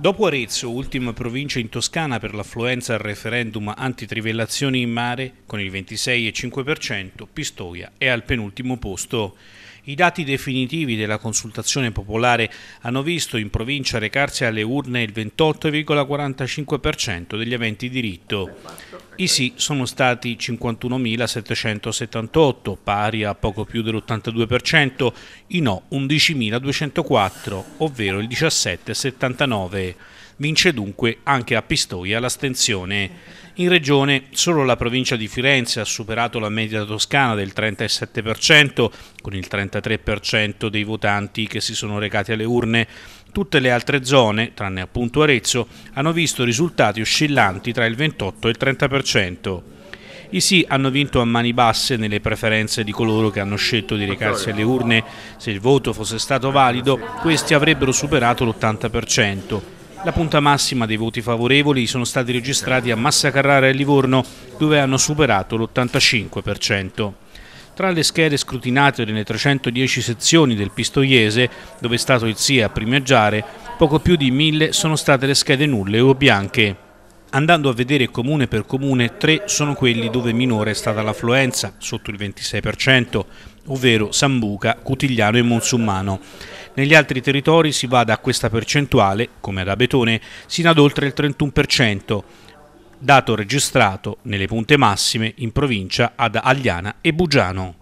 Dopo Arezzo, ultima provincia in Toscana per l'affluenza al referendum antitrivellazioni in mare, con il 26,5%, Pistoia è al penultimo posto. I dati definitivi della consultazione popolare hanno visto in provincia recarsi alle urne il 28,45% degli aventi diritto. I sì sono stati 51.778, pari a poco più dell'82%, i no 11.204, ovvero il 17,79%. Vince dunque anche a Pistoia l'astensione. In regione solo la provincia di Firenze ha superato la media toscana del 37%, con il 33% dei votanti che si sono recati alle urne. Tutte le altre zone, tranne appunto Arezzo, hanno visto risultati oscillanti tra il 28 e il 30%. I sì hanno vinto a mani basse nelle preferenze di coloro che hanno scelto di recarsi alle urne. Se il voto fosse stato valido, questi avrebbero superato l'80%. La punta massima dei voti favorevoli sono stati registrati a Massa Carrara e Livorno, dove hanno superato l'85%. Tra le schede scrutinate nelle 310 sezioni del Pistoiese, dove è stato il SIA a primeggiare, poco più di mille sono state le schede nulle o bianche. Andando a vedere comune per comune, tre sono quelli dove minore è stata l'affluenza, sotto il 26%, ovvero Sambuca, Cutigliano e Monsummano. Negli altri territori si va da questa percentuale, come ad Abetone, sino ad oltre il 31%, dato registrato nelle punte massime in provincia ad Agliana e Bugiano.